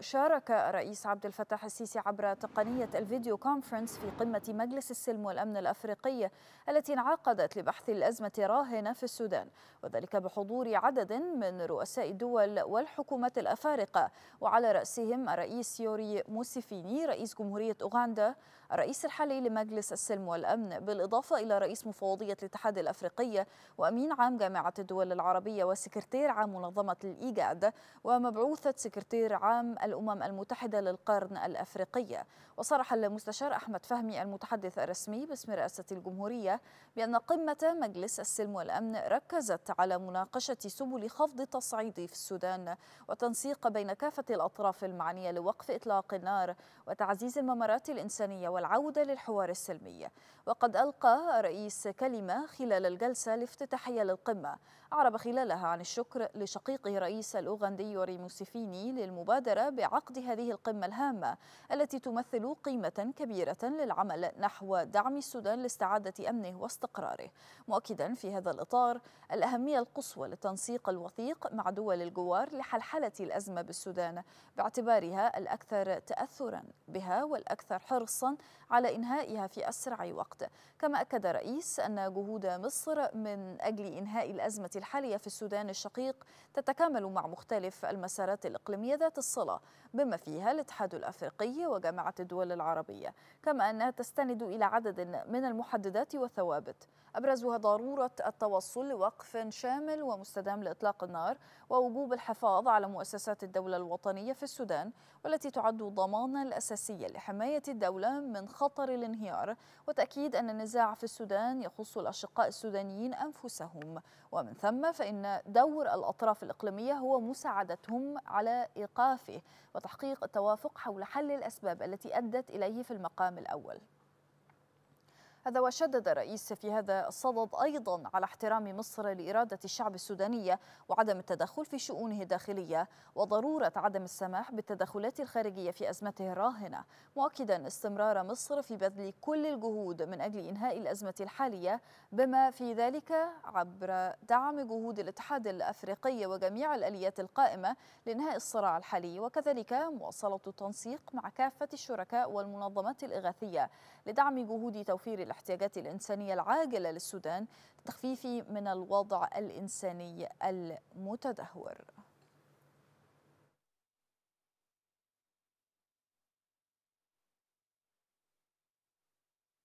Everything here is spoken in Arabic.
شارك الرئيس عبد الفتاح السيسي عبر تقنية الفيديو كونفرنس في قمة مجلس السلم والأمن الأفريقي التي انعقدت لبحث الأزمة راهنة في السودان وذلك بحضور عدد من رؤساء الدول والحكومات الأفارقة وعلى رأسهم الرئيس يوري موسيفيني رئيس جمهورية أوغندا الرئيس الحالي لمجلس السلم والأمن بالإضافة إلى رئيس مفوضية الاتحاد الأفريقي وأمين عام جامعة الدول العربية وسكرتير عام منظمة الإيجاد ومبعوثة سكرتير عام الأمم المتحدة للقرن الأفريقية وصرح المستشار أحمد فهمي المتحدث الرسمي باسم رئاسة الجمهورية بأن قمة مجلس السلم والأمن ركزت على مناقشة سبل خفض التصعيد في السودان وتنسيق بين كافة الأطراف المعنية لوقف إطلاق النار وتعزيز الممرات الإنسانية والعودة للحوار السلمي وقد ألقى رئيس كلمة خلال الجلسة الافتتاحية للقمة أعرب خلالها عن الشكر لشقيقه رئيس الأوغندي يوري موسيفيني للمبادرة بعقد هذه القمة الهامة التي تمثل قيمة كبيرة للعمل نحو دعم السودان لاستعادة أمنه واستقراره مؤكدا في هذا الإطار الأهمية القصوى للتنسيق الوثيق مع دول الجوار لحلحلة الأزمة بالسودان باعتبارها الأكثر تأثرا بها والأكثر حرصا على إنهائها في أسرع وقت كما أكد رئيس أن جهود مصر من أجل إنهاء الأزمة الحالية في السودان الشقيق تتكامل مع مختلف المسارات الإقليمية ذات الصلة بما فيها الاتحاد الأفريقي وجامعة الدول العربية كما أنها تستند إلى عدد من المحددات والثوابت أبرزها ضرورة التوصل لوقف شامل ومستدام لإطلاق النار ووجوب الحفاظ على مؤسسات الدولة الوطنية في السودان والتي تعد ضمانا الأساسية لحماية الدولة من خطر الانهيار وتأكيد أن النزاع في السودان يخص الأشقاء السودانيين أنفسهم ومن ثم فإن دور الأطراف الإقليمية هو مساعدتهم على إيقافه وتحقيق التوافق حول حل الأسباب التي أدت إليه في المقام الأول هذا وشدد الرئيس في هذا الصدد أيضا على احترام مصر لإرادة الشعب السودانية وعدم التدخل في شؤونه الداخلية وضرورة عدم السماح بالتدخلات الخارجية في أزمته الراهنة مؤكدا استمرار مصر في بذل كل الجهود من أجل إنهاء الأزمة الحالية بما في ذلك عبر دعم جهود الاتحاد الأفريقي وجميع الآليات القائمة لإنهاء الصراع الحالي وكذلك مواصلة التنسيق مع كافة الشركاء والمنظمات الإغاثية لدعم جهود توفير الاحتياجات الاحتياجات الإنسانية العاجلة للسودان للتخفيف من الوضع الإنساني المتدهور